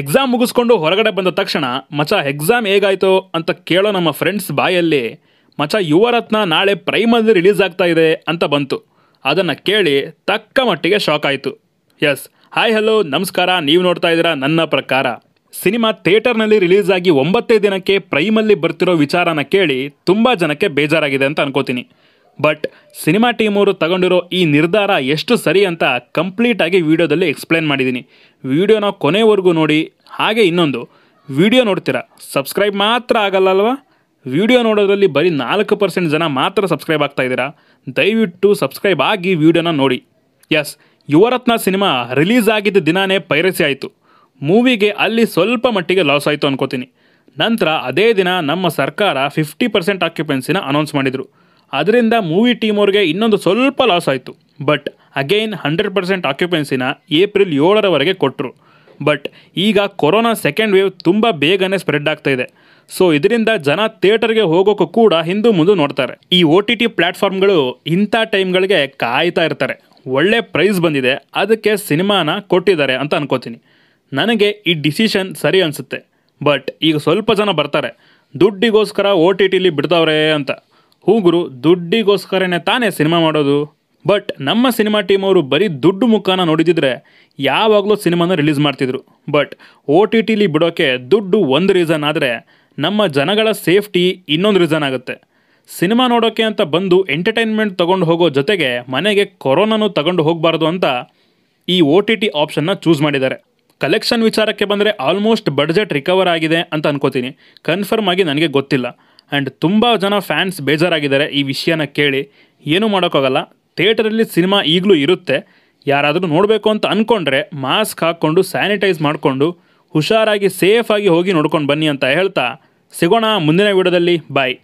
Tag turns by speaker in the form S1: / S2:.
S1: exam ಮುಗಿಸ್ಕೊಂಡು ಹೊರಗಡೆ ಬಂದ ತಕ್ಷಣ ಮಚ ಎಕ್ಸಾಮ್ ಹೇಗಾಯಿತು ಅಂತ ಕೇಳೋ ನಮ್ಮ ಫ್ರೆಂಡ್ಸ್ ಬಾಯಲ್ಲಿ ಮಚ ಯುವರತ್ನ ನಾಳೆ ಪ್ರೈಮಲ್ಲಿ ರಿಲೀಸ್ ಆಗ್ತಾ ಇದೆ ಅಂತ ಬಂತು ಅದನ್ನು ಕೇಳಿ ತಕ್ಕ ಮಟ್ಟಿಗೆ ಶಾಕ್ ಆಯಿತು ಎಸ್ ಹಾಯ್ ಹಲೋ ನಮಸ್ಕಾರ ನೀವು ನೋಡ್ತಾ ಇದ್ದೀರಾ ನನ್ನ ಪ್ರಕಾರ ಸಿನಿಮಾ ಥಿಯೇಟರ್ನಲ್ಲಿ ರಿಲೀಸ್ ಆಗಿ ಒಂಬತ್ತೇ ದಿನಕ್ಕೆ ಪ್ರೈಮಲ್ಲಿ ಬರ್ತಿರೋ ವಿಚಾರನ ಕೇಳಿ ತುಂಬ ಜನಕ್ಕೆ ಬೇಜಾರಾಗಿದೆ ಅಂತ ಅನ್ಕೋತೀನಿ ಬಟ್ ಸಿನಿಮಾ ಟೀಮವರು ತಗೊಂಡಿರೋ ಈ ನಿರ್ಧಾರ ಎಷ್ಟು ಸರಿ ಅಂತ ಕಂಪ್ಲೀಟಾಗಿ ವಿಡಿಯೋದಲ್ಲಿ ಎಕ್ಸ್ಪ್ಲೇನ್ ಮಾಡಿದ್ದೀನಿ ವಿಡಿಯೋನ ಕೊನೆವರೆಗೂ ನೋಡಿ ಹಾಗೆ ಇನ್ನೊಂದು ವಿಡಿಯೋ ನೋಡ್ತೀರಾ ಸಬ್ಸ್ಕ್ರೈಬ್ ಮಾತ್ರ ಆಗಲ್ಲಲ್ವಾ ವಿಡಿಯೋ ನೋಡೋದ್ರಲ್ಲಿ ಬರೀ ನಾಲ್ಕು ಪರ್ಸೆಂಟ್ ಜನ ಮಾತ್ರ ಸಬ್ಸ್ಕ್ರೈಬ್ ಆಗ್ತಾ ಇದ್ದೀರಾ ದಯವಿಟ್ಟು ಸಬ್ಸ್ಕ್ರೈಬ್ ಆಗಿ ವಿಡಿಯೋನ ನೋಡಿ ಎಸ್ ಯುವರತ್ನ ಸಿನಿಮಾ ರಿಲೀಸ್ ಆಗಿದ್ದ ದಿನಾನೇ ಪೈರಸಿ ಆಯಿತು ಮೂವಿಗೆ ಅಲ್ಲಿ ಸ್ವಲ್ಪ ಮಟ್ಟಿಗೆ ಲಾಸ್ ಆಯಿತು ಅನ್ಕೋತೀನಿ ನಂತರ ಅದೇ ದಿನ ನಮ್ಮ ಸರ್ಕಾರ ಫಿಫ್ಟಿ ಪರ್ಸೆಂಟ್ ಆಕ್ಯುಪೆನ್ಸಿನ ಅನೌನ್ಸ್ ಮಾಡಿದರು ಅದರಿಂದ ಮೂವಿ ಟೀಮ್ ಅವ್ರಿಗೆ ಇನ್ನೊಂದು ಸ್ವಲ್ಪ ಲಾಸ್ ಆಯಿತು ಬಟ್ ಅಗೈನ್ ಹಂಡ್ರೆಡ್ ಪರ್ಸೆಂಟ್ ಆಕ್ಯುಪೆನ್ಸಿನ ಏಪ್ರಿಲ್ ಏಳರವರೆಗೆ ಕೊಟ್ಟರು ಬಟ್ ಈಗ ಕೊರೋನಾ ಸೆಕೆಂಡ್ ವೇವ್ ತುಂಬ ಬೇಗನೆ ಸ್ಪ್ರೆಡ್ ಆಗ್ತಾ ಇದೆ ಸೊ ಇದರಿಂದ ಜನ ಥಿಯೇಟರ್ಗೆ ಹೋಗೋಕ್ಕೂ ಕೂಡ ಹಿಂದೂ ಮುಂದೆ ನೋಡ್ತಾರೆ ಈ ಓ ಟಿ ಟಿ ಪ್ಲ್ಯಾಟ್ಫಾರ್ಮ್ಗಳು ಇಂಥ ಟೈಮ್ಗಳಿಗೆ ಕಾಯ್ತಾ ಇರ್ತಾರೆ ಒಳ್ಳೆ ಪ್ರೈಸ್ ಬಂದಿದೆ ಅದಕ್ಕೆ ಸಿನಿಮಾನ ಕೊಟ್ಟಿದ್ದಾರೆ ಅಂತ ಅನ್ಕೋತೀನಿ ನನಗೆ ಈ ಡಿಸಿಷನ್ ಸರಿ ಅನಿಸುತ್ತೆ ಬಟ್ ಈಗ ಸ್ವಲ್ಪ ಜನ ಬರ್ತಾರೆ ದುಡ್ಡಿಗೋಸ್ಕರ ಓ ಟಿ ಟಿಲಿ ಬಿಡ್ತಾವ್ರೆ ಅಂತ ಹೂಗುರು ದುಡ್ಡಿಗೋಸ್ಕರನೇ ತಾನೇ ಸಿನಿಮಾ ಮಾಡೋದು ಬಟ್ ನಮ್ಮ ಸಿನಿಮಾ ಟೀಮ್ ಅವರು ಬರೀ ದುಡ್ಡು ಮುಖಾನ ನೋಡಿದಿದ್ರೆ ಯಾವಾಗಲೂ ಸಿನಿಮಾನ ರಿಲೀಸ್ ಮಾಡ್ತಿದ್ರು ಬಟ್ ಒ ಟಿ ಟಿಲಿ ಬಿಡೋಕ್ಕೆ ದುಡ್ಡು ಒಂದು ರೀಸನ್ ಆದರೆ ನಮ್ಮ ಜನಗಳ ಸೇಫ್ಟಿ ಇನ್ನೊಂದು ರೀಸನ್ ಆಗುತ್ತೆ ಸಿನಿಮಾ ನೋಡೋಕ್ಕೆ ಅಂತ ಬಂದು ಎಂಟರ್ಟೈನ್ಮೆಂಟ್ ತೊಗೊಂಡು ಹೋಗೋ ಜೊತೆಗೆ ಮನೆಗೆ ಕೊರೋನಾನು ತಗೊಂಡು ಹೋಗಬಾರ್ದು ಅಂತ ಈ ಒ ಟಿ ಟಿ ಆಪ್ಷನ್ನ ಚೂಸ್ ಮಾಡಿದ್ದಾರೆ ಕಲೆಕ್ಷನ್ ವಿಚಾರಕ್ಕೆ ಬಂದರೆ ಆಲ್ಮೋಸ್ಟ್ ಬಡ್ಜೆಟ್ ರಿಕವರ್ ಆಗಿದೆ ಅಂತ ಅನ್ಕೋತೀನಿ ಕನ್ಫರ್ಮ್ ಆಗಿ ನನಗೆ ಗೊತ್ತಿಲ್ಲ ಆ್ಯಂಡ್ ತುಂಬ ಜನ ಫ್ಯಾನ್ಸ್ ಬೇಜಾರಾಗಿದ್ದಾರೆ ಈ ವಿಷಯನ ಕೇಳಿ ಏನೂ ಮಾಡೋಕ್ಕಾಗಲ್ಲ ಥಿಯೇಟರಲ್ಲಿ ಸಿನಿಮಾ ಈಗಲೂ ಇರುತ್ತೆ ಯಾರಾದರೂ ನೋಡಬೇಕು ಅಂತ ಅಂದ್ಕೊಂಡ್ರೆ ಮಾಸ್ಕ್ ಹಾಕ್ಕೊಂಡು ಸ್ಯಾನಿಟೈಸ್ ಮಾಡಿಕೊಂಡು ಹುಷಾರಾಗಿ ಸೇಫಾಗಿ ಹೋಗಿ ನೋಡ್ಕೊಂಡು ಬನ್ನಿ ಅಂತ ಹೇಳ್ತಾ ಸಿಗೋಣ ಮುಂದಿನ ವಿಡಿಯೋದಲ್ಲಿ ಬಾಯ್